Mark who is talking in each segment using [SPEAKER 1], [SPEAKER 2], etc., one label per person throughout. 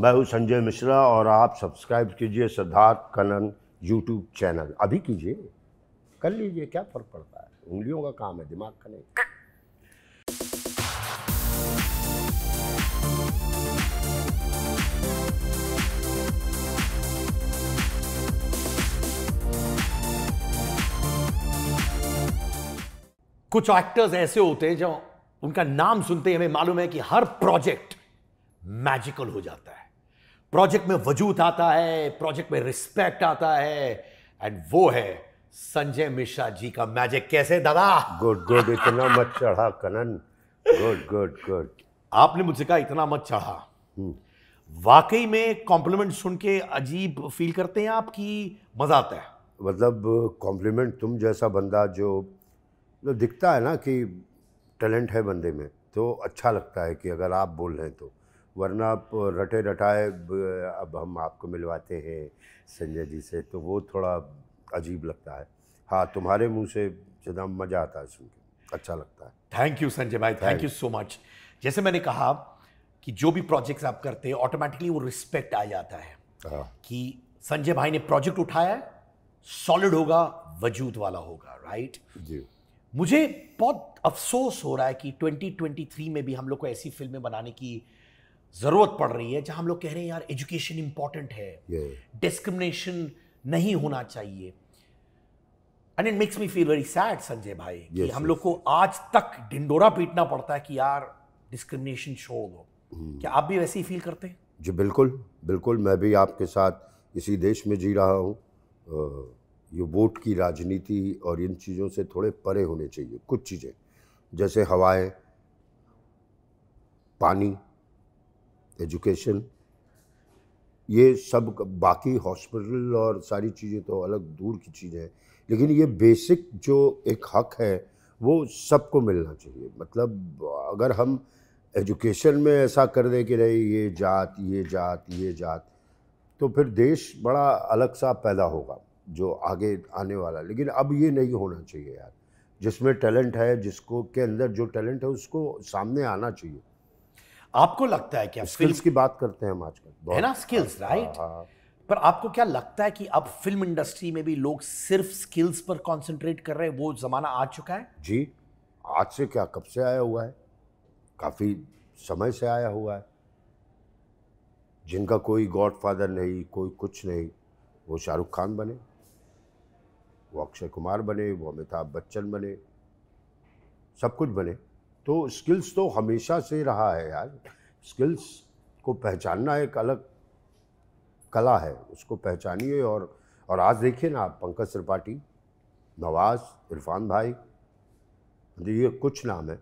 [SPEAKER 1] मैं हूँ संजय मिश्रा और आप सब्सक्राइब कीजिए सिद्धार्थ कनन यूट्यूब चैनल अभी कीजिए कर लीजिए क्या फ़र्क पड़ता है उंगलियों का काम है दिमाग का नहीं
[SPEAKER 2] कुछ एक्टर्स ऐसे होते हैं जो उनका नाम सुनते ही हमें मालूम है कि हर प्रोजेक्ट मैजिकल हो जाता है प्रोजेक्ट में वजूद आता है प्रोजेक्ट में रिस्पेक्ट आता है एंड वो है संजय मिश्रा जी का मैजिक कैसे दादा
[SPEAKER 1] गुड गुड इतना मत चढ़ा
[SPEAKER 2] कनन गुड गुड गुड आपने मुझसे कहा इतना मत चढ़ा वाकई में कॉम्प्लीमेंट सुन के अजीब फील करते हैं आप कि मज़ा आता है
[SPEAKER 1] मतलब कॉम्प्लीमेंट तुम जैसा बंदा जो दिखता है ना कि टैलेंट है बंदे में तो अच्छा लगता है कि अगर आप बोल रहे हैं तो वरना आप रटे रटाए अब हम आपको मिलवाते हैं संजय जी से तो वो थोड़ा अजीब लगता है हाँ तुम्हारे मुंह से जना मज़ा आता है सुन के अच्छा लगता है
[SPEAKER 2] थैंक यू संजय भाई थैंक यू सो मच जैसे मैंने कहा कि जो भी प्रोजेक्ट्स आप करते हैं ऑटोमेटिकली वो रिस्पेक्ट आ जाता है हाँ। कि संजय भाई ने प्रोजेक्ट उठाया सॉलिड होगा वजूद वाला होगा राइट जी मुझे बहुत अफसोस हो रहा है कि 2023 में भी हम लोग को ऐसी फिल्में बनाने की
[SPEAKER 1] ज़रूरत पड़ रही
[SPEAKER 2] है जहां हम लोग कह रहे हैं यार एजुकेशन इंपॉर्टेंट है डिस्क्रिमिनेशन नहीं होना चाहिए and it makes me feel very sad Sanjay भाई yes, कि हम yes. लोग को आज तक ढिंडोरा पीटना पड़ता है कि यार डिस्क्रिमिनेशन शो दो hmm. क्या आप भी वैसे ही फील करते हैं
[SPEAKER 1] जी बिल्कुल बिल्कुल मैं भी आपके साथ इसी देश में जी रहा हूँ ये वोट की राजनीति और इन चीज़ों से थोड़े परे होने चाहिए कुछ चीज़ें जैसे हवाएं पानी एजुकेशन ये सब बाकी हॉस्पिटल और सारी चीज़ें तो अलग दूर की चीज़ें हैं लेकिन ये बेसिक जो एक हक है वो सबको मिलना चाहिए मतलब अगर हम एजुकेशन में ऐसा कर दें कि नहीं ये जात ये जात ये जात तो फिर देश बड़ा अलग सा पैदा होगा जो आगे आने वाला लेकिन अब ये नहीं होना चाहिए यार जिसमें टैलेंट है जिसको के अंदर जो टैलेंट
[SPEAKER 2] है उसको सामने आना चाहिए आपको लगता है क्या स्किल्स की
[SPEAKER 1] बात करते हैं हम आजकल
[SPEAKER 2] है ना स्किल्स राइट हाँ, हाँ, हाँ। पर आपको क्या लगता है कि अब फिल्म इंडस्ट्री में भी लोग सिर्फ स्किल्स पर कंसंट्रेट कर रहे हैं वो ज़माना आ चुका है
[SPEAKER 1] जी आज से क्या कब से आया हुआ है काफ़ी समय से आया हुआ है जिनका कोई गॉडफादर नहीं कोई कुछ नहीं वो शाहरुख खान बने वो अक्षय कुमार बने वो अमिताभ बच्चन बने सब कुछ बने तो स्किल्स तो हमेशा से रहा है यार स्किल्स को पहचानना एक अलग कला है उसको पहचानिए और और आज देखिए ना आप पंकज त्रिपाठी नवाज इरफान भाई ये कुछ नाम है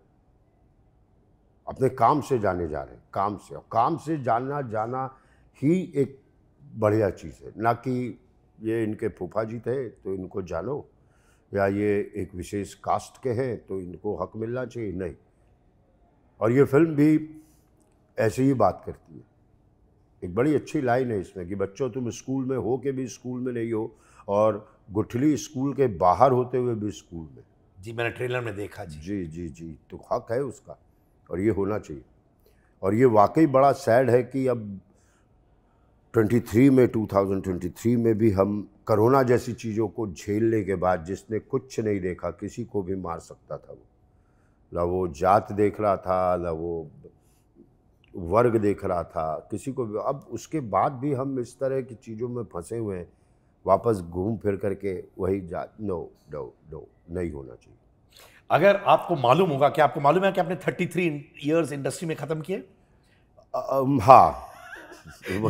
[SPEAKER 1] अपने काम से जाने जा रहे हैं काम से और काम से जाना जाना ही एक बढ़िया चीज़ है ना कि ये इनके फूफा जी थे तो इनको जानो या ये एक विशेष कास्ट के हैं तो इनको हक मिलना चाहिए नहीं और ये फिल्म भी ऐसे ही बात करती है एक बड़ी अच्छी लाइन है इसमें कि बच्चों तुम स्कूल में हो के भी स्कूल में नहीं हो और गुठली स्कूल के बाहर होते हुए भी स्कूल में
[SPEAKER 2] जी मैंने ट्रेलर में देखा जी जी जी जी तो हक
[SPEAKER 1] है उसका और ये होना चाहिए और ये वाकई बड़ा सैड है कि अब 23 में 2023 में भी हम करोना जैसी चीज़ों को झेलने के बाद जिसने कुछ नहीं देखा किसी को भी मार सकता था वो ना वो जात देख रहा था ना वो वर्ग देख रहा था किसी को भी अब उसके बाद भी हम इस तरह की चीज़ों में फंसे हुए हैं वापस घूम फिर करके वही जा नो डो डो नहीं होना चाहिए
[SPEAKER 2] अगर आपको मालूम होगा कि आपको मालूम है कि आपने 33 इयर्स इंडस्ट्री में ख़त्म किए हाँ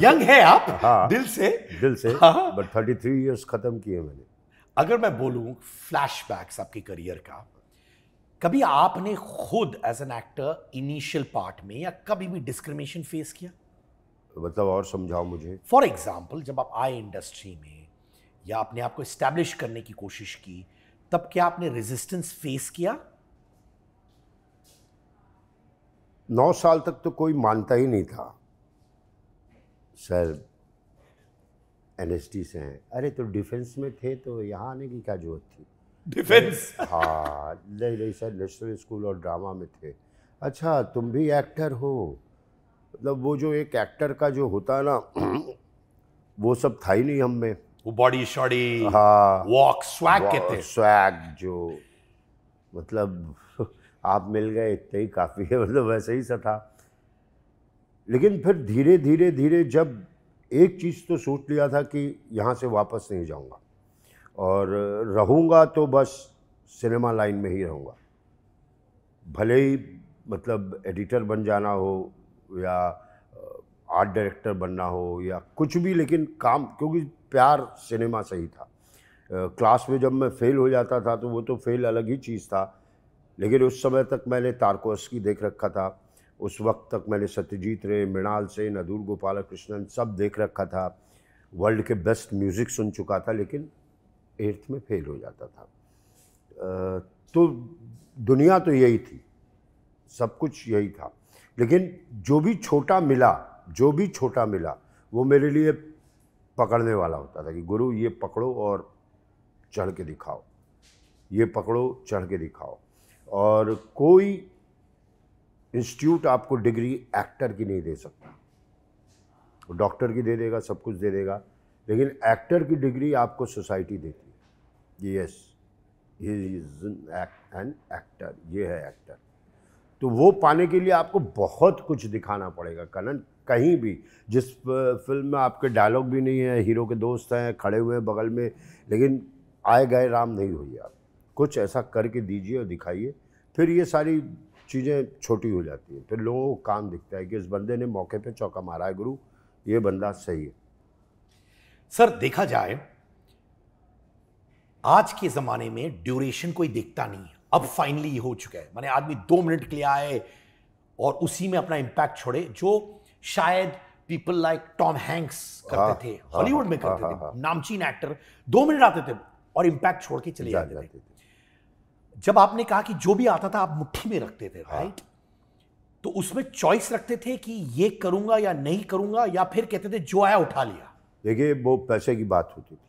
[SPEAKER 1] यंग है आप हाँ दिल
[SPEAKER 2] से दिल से बट थर्टी थ्री ईयर्स ख़त्म किए मैंने अगर मैं बोलूँ फ्लैशबैक्स आपके करियर का कभी आपने खुद as an actor initial part में या कभी भी डिस्क्रिमिनेशन फेस किया
[SPEAKER 1] मतलब और समझाओ मुझे फॉर
[SPEAKER 2] एग्जाम्पल जब आप आए इंडस्ट्री में या आपने आपको इस्टेब्लिश करने की कोशिश की तब क्या आपने रेजिस्टेंस फेस किया
[SPEAKER 1] नौ साल तक तो कोई मानता ही नहीं था सर एन से हैं अरे तो डिफेंस में थे तो यहाँ आने की क्या जरूरत थी डिफेंस हाँ नहीं नहीं सर नेशनल स्कूल और ड्रामा में थे अच्छा तुम भी एक्टर हो मतलब वो जो एक एक्टर का जो होता है ना वो सब था ही नहीं हम में
[SPEAKER 2] वो बॉडी शॉडी हाँ वॉक स्वैग कहते हैं
[SPEAKER 1] स्वैग जो मतलब आप मिल गए इतने ही काफ़ी है मतलब वैसे ही सा था लेकिन फिर धीरे धीरे धीरे जब एक चीज़ तो सोच लिया था कि यहाँ से वापस नहीं जाऊँगा और रहूँगा तो बस सिनेमा लाइन में ही रहूँगा भले ही मतलब एडिटर बन जाना हो या आर्ट डायरेक्टर बनना हो या कुछ भी लेकिन काम क्योंकि प्यार सिनेमा से ही था क्लास में जब मैं फ़ेल हो जाता था तो वो तो फ़ेल अलग ही चीज़ था लेकिन उस समय तक मैंने तारकोस्की देख रखा था उस वक्त तक मैंने सत्यजीत रे मृणाल सेन नदूर गोपाल कृष्णन सब देख रखा था वर्ल्ड के बेस्ट म्यूज़िक सुन चुका था लेकिन एट्थ में फेल हो जाता था तो दुनिया तो यही थी सब कुछ यही था लेकिन जो भी छोटा मिला जो भी छोटा मिला वो मेरे लिए पकड़ने वाला होता था कि गुरु ये पकड़ो और चढ़ के दिखाओ ये पकड़ो चढ़ के दिखाओ और कोई इंस्टीट्यूट आपको डिग्री एक्टर की नहीं दे सकता डॉक्टर की दे देगा सब कुछ दे देगा लेकिन एक्टर की डिग्री आपको सोसाइटी देती yes he is an actor ये है एक्टर तो वो पाने के लिए आपको बहुत कुछ दिखाना पड़ेगा कनन कहीं भी जिस फिल्म में आपके डायलॉग भी नहीं है हीरो के दोस्त हैं खड़े हुए हैं बगल में लेकिन आए गए राम नहीं हुई आप कुछ ऐसा करके दीजिए और दिखाइए फिर ये सारी चीज़ें छोटी हो जाती हैं फिर लोगों को काम दिखता है कि इस बंदे ने मौके पे चौका मारा है गुरु ये बंदा सही
[SPEAKER 2] है सर देखा जाए आज के ज़माने में ड्यूरेशन कोई देखता नहीं है अब फाइनली ये हो चुका है मैंने आदमी दो मिनट के लिए आए और उसी में अपना इम्पैक्ट छोड़े जो शायद पीपल लाइक टॉम हैंक्स करते हाँ, थे हॉलीवुड हाँ, में हाँ, करते थे नामचीन एक्टर दो मिनट आते थे और इम्पैक्ट छोड़ के चले जाते थे जब आपने कहा कि जो भी आता था आप मुट्ठी में रखते थे राइट तो उसमें चॉइस रखते थे कि ये करूंगा या नहीं करूंगा या फिर कहते थे जो आया उठा लिया देखिए वो पैसे की बात होती थी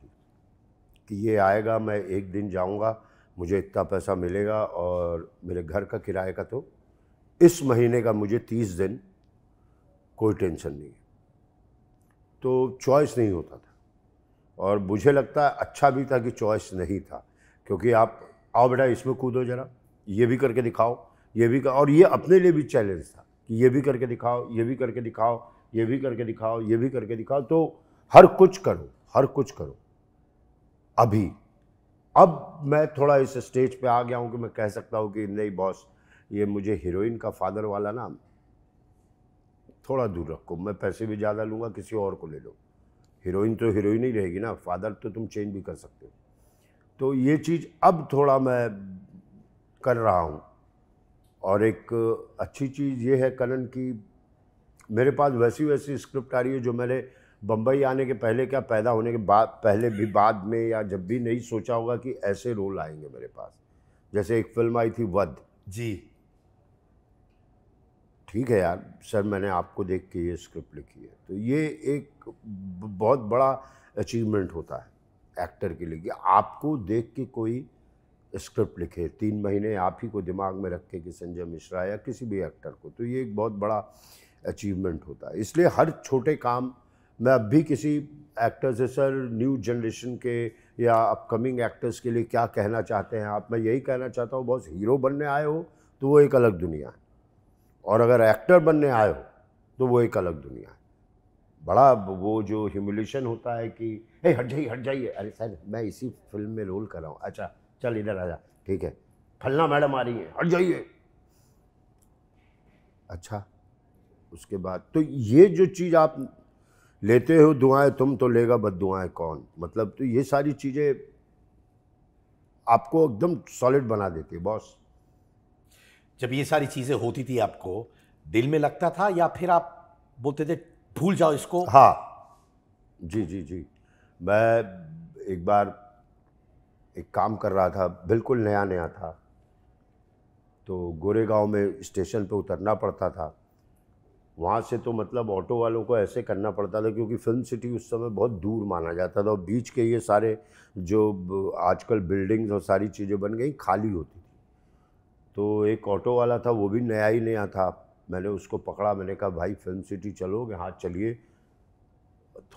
[SPEAKER 2] कि ये आएगा
[SPEAKER 1] मैं एक दिन जाऊंगा मुझे इतना पैसा मिलेगा और मेरे घर का किराए का तो इस महीने का मुझे तीस दिन कोई टेंशन नहीं है तो चॉइस नहीं होता था और मुझे लगता है अच्छा भी था कि चॉइस नहीं था क्योंकि आप आओ बेटा इसमें कूदो जरा ये भी करके दिखाओ ये भी कर और ये अपने लिए भी चैलेंज था कि ये भी करके दिखाओ ये भी करके दिखाओ ये भी करके दिखाओ ये भी करके दिखाओ तो हर कुछ करो हर कुछ करो अभी अब मैं थोड़ा इस स्टेज पे आ गया हूँ कि मैं कह सकता हूँ कि नहीं बॉस ये मुझे हीरोइन का फादर वाला ना थोड़ा दूर रखो मैं पैसे भी ज़्यादा लूँगा किसी और को ले लो हीरोइन तो हीरोइन ही रहेगी ना फादर तो तुम चेंज भी कर सकते हो तो ये चीज़ अब थोड़ा मैं कर रहा हूँ और एक अच्छी चीज़ ये है करण की मेरे पास वैसी वैसी स्क्रिप्ट आ रही है जो मैंने बम्बई आने के पहले क्या पैदा होने के बाद पहले भी बाद में या जब भी नहीं सोचा होगा कि ऐसे रोल आएंगे मेरे पास जैसे एक फिल्म आई थी वध जी ठीक है यार सर मैंने आपको देख के ये स्क्रिप्ट लिखी है तो ये एक बहुत बड़ा अचीवमेंट होता है एक्टर के लिए कि आपको देख के कोई स्क्रिप्ट लिखे तीन महीने आप ही को दिमाग में रखे कि संजय मिश्रा या किसी भी एक्टर को तो ये एक बहुत बड़ा अचीवमेंट होता है इसलिए हर छोटे काम मैं अब भी किसी एक्टर से सर न्यू जनरेशन के या अपकमिंग एक्टर्स के लिए क्या कहना चाहते हैं आप मैं यही कहना चाहता हूँ बॉस हीरो बनने आए हो तो वो एक अलग दुनिया है और अगर एक्टर बनने आए हो तो वो एक अलग दुनिया है बड़ा वो जो ह्यूमिलेशन होता है कि हे हट जाइए हट जाइए अरे सर मैं इसी फिल्म में रोल कर रहा हूँ अच्छा चल इधर आ जा ठीक है फलना मैडम आ रही है हट जाइए अच्छा उसके बाद तो ये जो चीज़ आप लेते हो दुआएं तुम तो लेगा बद दुआएं कौन मतलब तो ये सारी चीज़ें
[SPEAKER 2] आपको एकदम सॉलिड बना देती है बॉस जब ये सारी चीज़ें होती थी आपको दिल में लगता था या फिर आप बोलते थे भूल जाओ इसको हाँ जी जी जी मैं एक बार
[SPEAKER 1] एक काम कर रहा था बिल्कुल नया नया था तो गोरेगांव में स्टेशन पे उतरना पड़ता था वहाँ से तो मतलब ऑटो वालों को ऐसे करना पड़ता था क्योंकि फिल्म सिटी उस समय बहुत दूर माना जाता था और बीच के ये सारे जो आजकल बिल्डिंग्स और सारी चीज़ें बन गई खाली होती थी तो एक ऑटो वाला था वो भी नया ही नया था मैंने उसको पकड़ा मैंने कहा भाई फिल्म सिटी चलोगे हाँ चलिए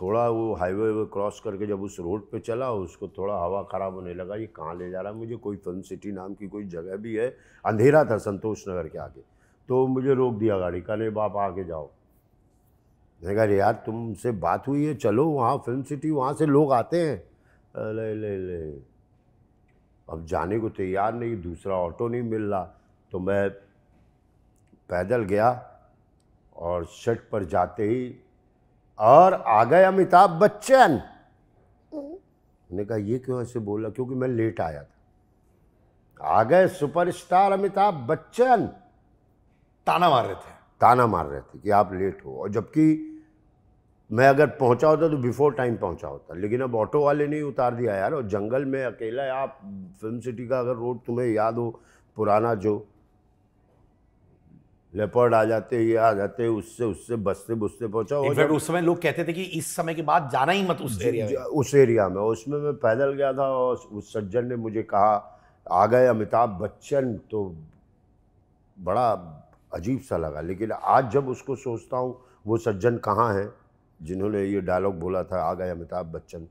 [SPEAKER 1] थोड़ा वो हाईवे क्रॉस करके जब उस रोड पे चला उसको थोड़ा हवा ख़राब होने लगा ये कहाँ ले जा रहा है मुझे कोई फिल्म सिटी नाम की कोई जगह भी है अंधेरा था संतोष नगर के आगे तो मुझे रोक दिया गाड़ी का नहीं बाप आके जाओ मैंने कहा यार तुमसे बात हुई है चलो वहाँ फिल्म सिटी वहाँ से लोग आते हैं ले ले ले अब जाने को तैयार नहीं दूसरा ऑटो नहीं मिल रहा तो मैं पैदल गया और शट पर जाते ही और आ गए अमिताभ बच्चन मैंने कहा ये क्यों ऐसे बोला क्योंकि मैं लेट आया था आ गए सुपरस्टार अमिताभ बच्चन
[SPEAKER 2] ताना मार रहे थे
[SPEAKER 1] ताना मार रहे थे कि आप लेट हो और जबकि मैं अगर पहुंचा होता तो बिफोर टाइम पहुंचा होता लेकिन अब ऑटो वाले ने उतार दिया यार और जंगल में अकेला आप फिल्म सिटी का अगर रोड तुम्हें याद हो पुराना जो लेपर्ड आ जाते ये आ जाते उससे उससे बसते बुसते पहुंचा हो उस
[SPEAKER 2] समय लोग कहते थे कि इस समय के बाद जाना ही मत उस एरिया
[SPEAKER 1] उस एरिया में उसमें मैं पैदल गया था और उस सज्जन ने मुझे कहा आ गए अमिताभ बच्चन तो बड़ा अजीब सा लगा लेकिन आज जब उसको सोचता हूँ वो सज्जन कहाँ हैं जिन्होंने ये डायलॉग बोला था आ गए Amitabh Bachchan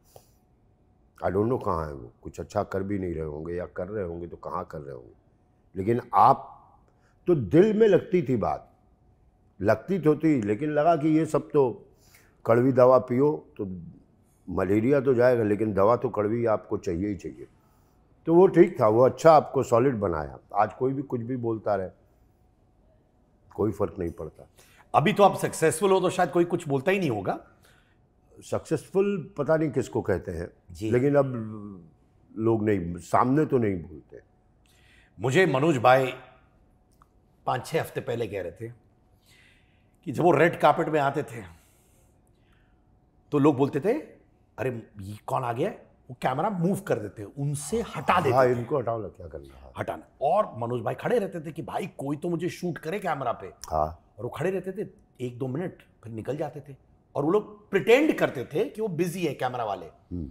[SPEAKER 1] I don't know कहाँ हैं वो कुछ अच्छा कर भी नहीं रहे होंगे या कर रहे होंगे तो कहाँ कर रहे होंगे लेकिन आप तो दिल में लगती थी बात लगती तो थी लेकिन लगा कि ये सब तो कड़वी दवा पियो तो मलेरिया तो जाएगा लेकिन दवा तो कड़वी आपको चाहिए ही चाहिए तो वो ठीक था वो अच्छा आपको सॉलिड बनाया आज कोई भी कुछ भी बोलता रहे
[SPEAKER 2] कोई फर्क नहीं पड़ता अभी तो आप सक्सेसफुल हो तो शायद कोई कुछ बोलता ही नहीं होगा सक्सेसफुल पता नहीं किसको कहते हैं जी लेकिन अब लोग
[SPEAKER 1] नहीं सामने तो नहीं बोलते मुझे मनोज भाई
[SPEAKER 2] पाँच छः हफ्ते पहले कह रहे थे कि जब वो रेड कार्पेट में आते थे तो लोग बोलते थे अरे ये कौन आ गया वो कैमरा मूव कर देते उनसे हाँ, हटा हाँ, देते हाँ, इनको हटाओ क्या करना हटाना और मनोज भाई खड़े रहते थे कि भाई कोई तो मुझे शूट करे कैमरा पे हाँ और वो खड़े रहते थे एक दो मिनट फिर निकल जाते थे और वो लोग प्रिटेंड करते थे कि वो बिजी है कैमरा वाले हम्म।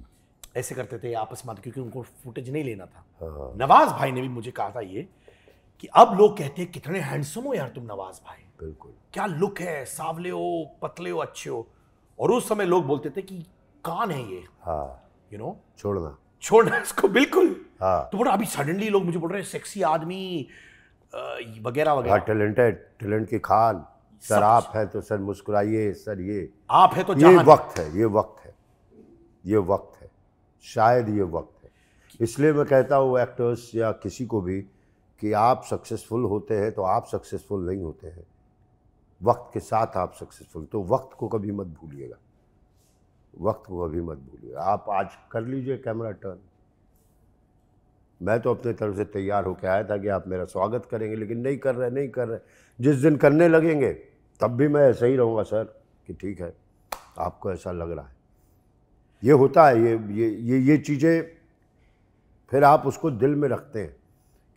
[SPEAKER 2] ऐसे करते थे आपस में क्योंकि उनको फुटेज नहीं लेना था हाँ, हाँ। नवाज भाई ने भी मुझे कहा था ये कि अब लोग कहते हैं कितने हैंडसम हो यार तुम नवाज भाई बिल्कुल क्या लुक है सावले हो पतले हो अच्छे हो और उस समय लोग बोलते थे कि कान है ये
[SPEAKER 1] हाँ यू नो छोड़ना
[SPEAKER 2] छोड़ना इसको
[SPEAKER 1] बिल्कुल हाँ
[SPEAKER 2] तो बोल अभी सडनली लोग मुझे बोल रहे हैं सेक्सी आदमी वगैरह वगैरह
[SPEAKER 1] टैलेंटेड हाँ, टैलेंट की खान सर आप है तो सर मुस्कुराइए सर ये
[SPEAKER 2] आप है तो ये वक्त
[SPEAKER 1] है ये वक्त है ये वक्त है शायद ये वक्त है इसलिए मैं कहता हूँ एक्टर्स या किसी को भी कि आप सक्सेसफुल होते हैं तो आप सक्सेसफुल नहीं होते हैं वक्त के साथ आप सक्सेसफुल तो वक्त को कभी मत भूलिएगा वक्त को अभी मत भूलिए आप आज कर लीजिए कैमरा टर्न मैं तो अपने तरफ से तैयार होकर आया था कि आप मेरा स्वागत करेंगे लेकिन नहीं कर रहे नहीं कर रहे जिस दिन करने लगेंगे तब भी मैं ऐसा ही रहूँगा सर कि ठीक है आपको ऐसा लग रहा है ये होता है ये ये ये ये चीज़ें फिर आप उसको दिल में रखते हैं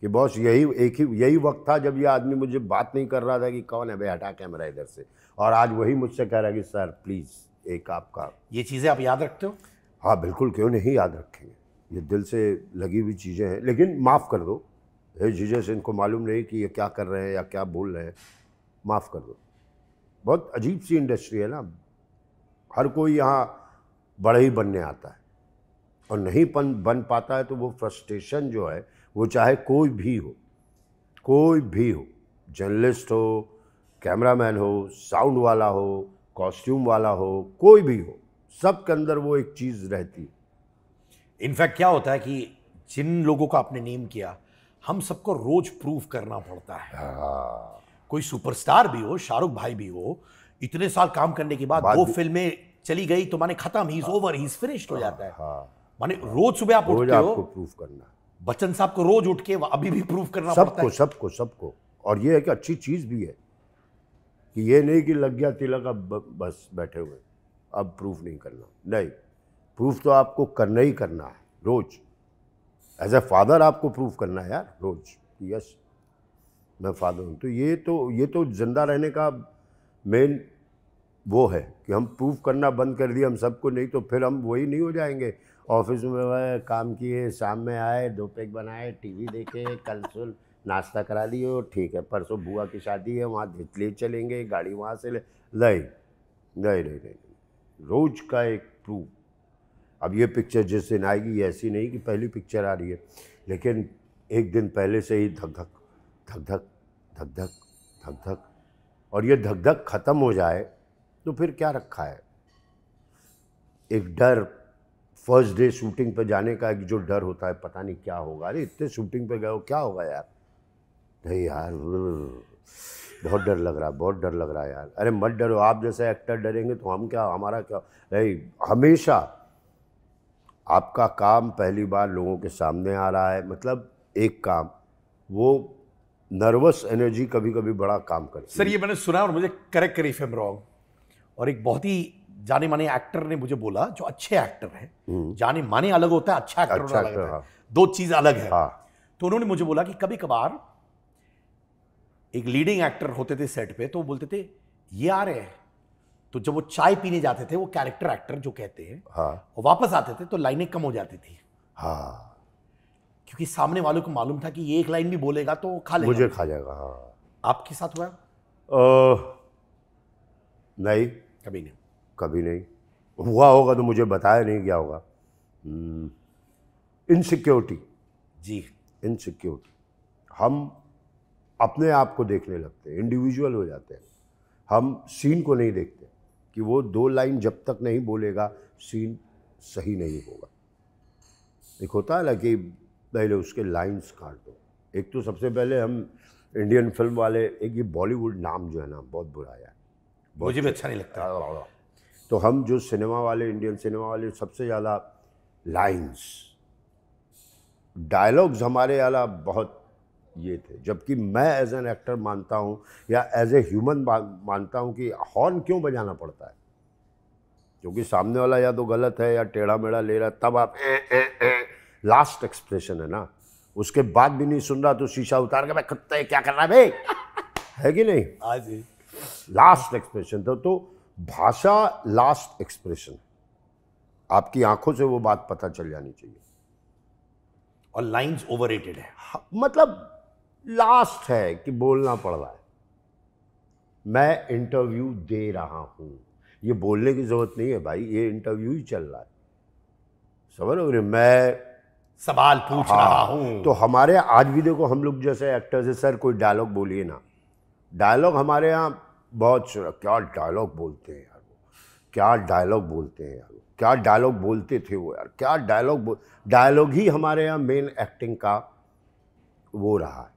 [SPEAKER 1] कि बॉस यही एक ही यही वक्त था जब ये आदमी मुझे बात नहीं कर रहा था कि कौन है भाई हटा कैमरा इधर से और आज वही मुझसे कह रहा है कि सर प्लीज़ एक आपका
[SPEAKER 2] ये चीज़ें आप याद रखते हो
[SPEAKER 1] हाँ बिल्कुल क्यों नहीं याद रखेंगे ये दिल से लगी हुई चीज़ें हैं लेकिन माफ़ कर दो हे जीजे से इनको मालूम नहीं कि ये क्या कर रहे हैं या क्या बोल रहे हैं माफ़ कर दो बहुत अजीब सी इंडस्ट्री है ना हर कोई यहाँ बड़ा ही बनने आता है और नहीं बन बन पाता है तो वो फ्रस्ट्रेशन जो है वो चाहे कोई भी हो कोई भी हो जर्नलिस्ट हो कैमरामैन हो साउंड वाला हो कॉस्ट्यूम वाला हो कोई भी
[SPEAKER 2] हो सब के अंदर वो एक चीज़ रहती है इनफैक्ट क्या होता है कि जिन लोगों का आपने नेम किया हम सबको रोज प्रूफ करना पड़ता है हाँ। कोई सुपरस्टार भी हो शाहरुख भाई भी हो इतने साल काम करने के बाद वो फिल्में चली गई तो माने खत्म ही ओवर ही फिनिश्ड हो जाता है हाँ, हाँ। माने रोज सुबह आप उठते हो प्रूफ करना बच्चन साहब को रोज उठ के अभी भी प्रूफ करना सबको
[SPEAKER 1] सबको सबको और ये है कि अच्छी चीज भी है कि ये नहीं कि लग गया तिलक अब बस बैठे हुए अब प्रूफ नहीं करना नहीं प्रूफ तो आपको करना ही करना है रोज एज ए फादर आपको प्रूफ करना है यार रोज यस मैं फादर हूँ तो ये तो ये तो जिंदा रहने का मेन वो है कि हम प्रूफ करना बंद कर दिए हम सबको नहीं तो फिर हम वही नहीं हो जाएंगे ऑफिस में काम किए शाम में आए दो पैक बनाए टीवी देखे सुन नाश्ता करा लिए और ठीक है परसों बुआ की शादी है वहाँ ले चलेंगे गाड़ी वहाँ से ले नहीं नहीं नहीं नहीं रोज का एक प्रूफ अब ये पिक्चर जिस दिन आएगी ऐसी नहीं कि पहली पिक्चर आ रही है लेकिन एक दिन पहले से ही धक धक धक धक धक धक धक धक और ये धक धक ख़त्म हो जाए तो फिर क्या रखा है एक डर फर्स्ट डे शूटिंग पे जाने का एक जो डर होता है पता नहीं क्या होगा अरे इतने शूटिंग पे गए हो क्या होगा यार नहीं यार बहुत डर लग रहा है बहुत डर लग रहा है यार अरे मत डरो आप जैसे एक्टर डरेंगे तो हम क्या हमारा क्या नहीं हमेशा आपका काम पहली बार लोगों के सामने आ रहा है मतलब एक काम वो नर्वस एनर्जी कभी कभी बड़ा
[SPEAKER 2] काम करती सर ये मैंने सुना और मुझे करेक्ट करी फेम रॉन्ग और एक बहुत ही जाने माने एक्टर ने मुझे बोला जो अच्छे एक्टर है हम्म। जाने माने अलग होता है अच्छा एक्टर अच्छा अलग है हाँ। दो चीज अलग है हाँ। तो उन्होंने मुझे बोला कि कभी कभार एक लीडिंग एक्टर होते थे सेट पे तो वो बोलते थे ये आ रहे हैं तो जब वो चाय पीने जाते थे वो कैरेक्टर एक्टर जो कहते हैं हाँ वापस आते थे तो लाइनें कम हो जाती थी हाँ क्योंकि सामने वालों को मालूम था कि ये एक लाइन भी बोलेगा तो खा लेगा मुझे खा जाएगा हाँ आपके साथ हुआ
[SPEAKER 1] आ, नहीं कभी नहीं कभी नहीं हुआ होगा तो मुझे बताया नहीं क्या होगा इनसिक्योरिटी हम्म। जी इनसिक्योरिटी हम अपने आप को देखने लगते हैं इंडिविजुअल हो जाते हैं हम सीन को नहीं देखते कि वो दो लाइन जब तक नहीं बोलेगा सीन सही नहीं होगा एक होता है ना कि पहले उसके लाइंस काट दो एक तो सबसे पहले हम इंडियन फिल्म वाले एक ये बॉलीवुड नाम जो है ना बहुत बुरा है मुझे भी अच्छा, अच्छा नहीं
[SPEAKER 2] लगता
[SPEAKER 1] तो हम जो सिनेमा वाले इंडियन सिनेमा वाले सबसे ज़्यादा लाइंस डायलॉग्स हमारे वाला बहुत ये थे जबकि मैं एज एन एक्टर मानता हूँ या एज ए ह्यूमन मानता हूँ कि हॉर्न क्यों बजाना पड़ता है क्योंकि सामने वाला या तो गलत है या टेढ़ा मेढ़ा ले रहा है तब आप ए, ए, ए, लास्ट एक्सप्रेशन है ना उसके बाद भी नहीं सुन रहा तो शीशा उतार के मैं कुत्ते क्या कर रहा है भाई है कि नहीं हाँ जी लास्ट एक्सप्रेशन था तो भाषा लास्ट एक्सप्रेशन आपकी आंखों से वो बात पता चल जानी चाहिए
[SPEAKER 2] और लाइंस ओवर है
[SPEAKER 1] मतलब लास्ट है कि बोलना पड़ रहा है मैं इंटरव्यू दे रहा हूँ ये बोलने की ज़रूरत नहीं है भाई ये इंटरव्यू ही चल रहा है समझ रहे मैं
[SPEAKER 2] सवाल पूछ हाँ, रहा हूँ तो
[SPEAKER 1] हमारे आज भी देखो हम लोग जैसे एक्टर्स है सर कोई डायलॉग बोलिए ना डायलॉग हमारे यहाँ बहुत क्या डायलॉग बोलते हैं यार वो क्या डायलॉग बोलते हैं यार क्या डायलॉग बोलते थे वो यार क्या डायलॉग बोल डायलॉग ही हमारे यहाँ मेन एक्टिंग का वो रहा है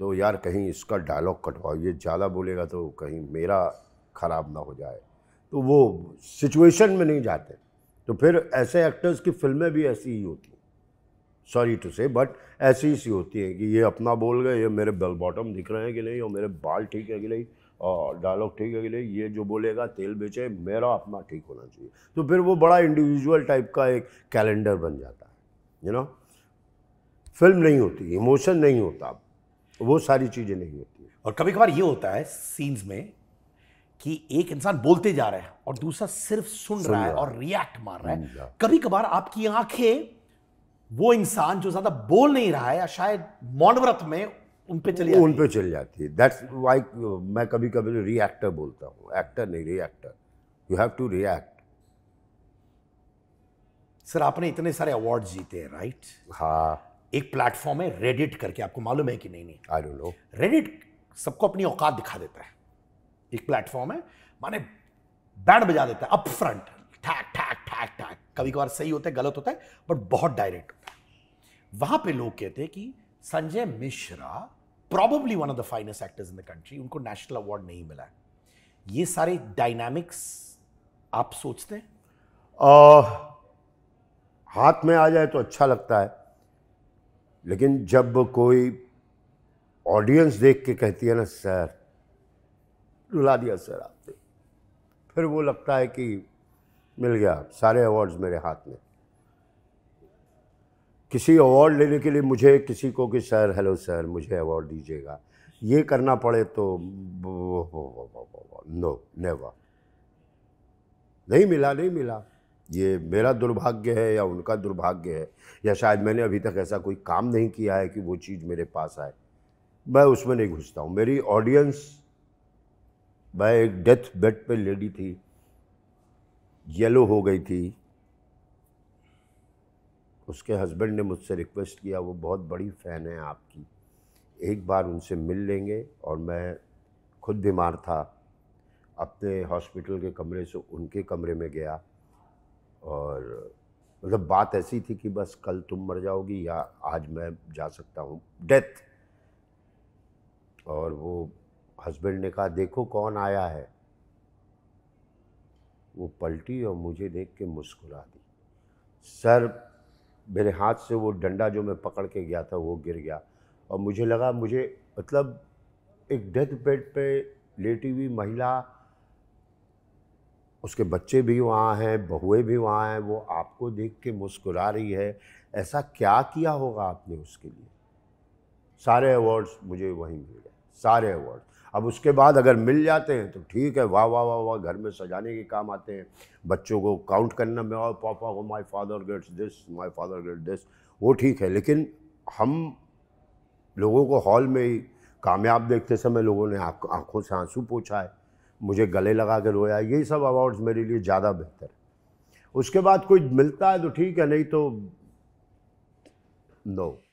[SPEAKER 1] तो यार कहीं इसका डायलॉग कटवाओ ये ज़्यादा बोलेगा तो कहीं मेरा ख़राब ना हो जाए तो वो सिचुएशन में नहीं जाते तो फिर ऐसे एक्टर्स की फिल्में भी ऐसी ही होती हैं सॉरी टू से बट ऐसी ही सी होती है कि ये अपना बोल गए ये मेरे बेल बॉटम दिख रहे हैं कि नहीं और मेरे बाल ठीक है कि नहीं और डायलॉग ठीक है कि नहीं ये जो बोलेगा तेल बेचे मेरा अपना ठीक होना चाहिए तो फिर वो बड़ा इंडिविजुअल टाइप का एक कैलेंडर बन जाता है you you know know? Film नहीं होती इमोशन नहीं होता वो सारी चीज़ें नहीं होती और कभी
[SPEAKER 2] कभार ये होता है सीन्स में कि एक इंसान बोलते जा रहा है और दूसरा सिर्फ सुन, सुन रहा है और रिएक्ट मार रहा है कभी कभार आपकी आंखें वो इंसान जो ज्यादा बोल नहीं रहा है या शायद मौनव्रत में उन पे चली उन
[SPEAKER 1] पे चली जाती है दैट्स वाई मैं कभी कभी रिएक्टर बोलता हूँ एक्टर नहीं reactor you have to react
[SPEAKER 2] sir आपने इतने सारे अवार्ड जीते हैं राइट हाँ एक प्लेटफॉर्म है रेडिट करके आपको मालूम है कि नहीं नहीं आई डोंट नो रेडिट सबको अपनी औकात दिखा देता है एक प्लेटफॉर्म है माने बैंड बजा देता है अप फ्रंट ठैक ठैक ठैक ठैक कभी कभार सही होता है गलत होता है बट बहुत डायरेक्ट होता है वहां पे लोग कहते हैं कि Sanjay Mishra probably one of the finest actors in the country उनको नेशनल अवार्ड नहीं मिला है ये सारे डायनामिक्स आप सोचते हैं uh,
[SPEAKER 1] हाथ में आ जाए तो अच्छा लगता है लेकिन जब कोई ऑडियंस देख के कहती है ना सर रुला दिया सर आपने फिर वो लगता है कि मिल गया सारे अवार्ड्स मेरे हाथ में किसी अवार्ड लेने के लिए मुझे किसी को कि सर हेलो सर मुझे अवार्ड दीजिएगा ये करना पड़े तो नो नेवर नहीं मिला नहीं मिला ये मेरा दुर्भाग्य है या उनका दुर्भाग्य है या शायद मैंने अभी तक ऐसा कोई काम नहीं किया है कि वो चीज़ मेरे पास आए मैं उसमें नहीं घुसता हूँ मेरी ऑडियंस मैं एक डेथ बेड पे लेडी थी येलो हो गई थी उसके हस्बैंड ने मुझसे रिक्वेस्ट किया वो बहुत बड़ी फ़ैन है आपकी एक बार उनसे मिल लेंगे और मैं खुद बीमार था अपने हॉस्पिटल के कमरे से उनके कमरे में गया और मतलब बात ऐसी थी कि बस कल तुम मर जाओगी या आज मैं जा सकता हूँ डेथ और वो हस्बैंड ने कहा देखो कौन आया है वो पलटी और मुझे देख के मुस्कुरा दी सर मेरे हाथ से वो डंडा जो मैं पकड़ के गया था वो गिर गया और मुझे लगा मुझे मतलब एक डेथ बेड पे लेटी हुई महिला उसके बच्चे भी वहाँ हैं बहुएँ भी वहाँ हैं वो आपको देख के मुस्कुरा रही है ऐसा क्या किया होगा आपने उसके लिए सारे अवार्ड्स मुझे वहीं मिल गए सारे अवार्ड अब उसके बाद अगर मिल जाते हैं तो ठीक है वाह वाह वाह वाह घर में सजाने के काम आते हैं बच्चों को काउंट करना में और पापा को my father gets this my father get this वो ठीक है लेकिन हम लोगों को हॉल में ही कामयाब देखते समय लोगों ने आंखों से आंसू पोछा है मुझे गले लगा के रोया यही सब अवार्ड्स मेरे लिए ज़्यादा बेहतर उसके बाद कोई मिलता है तो ठीक है नहीं तो नो no.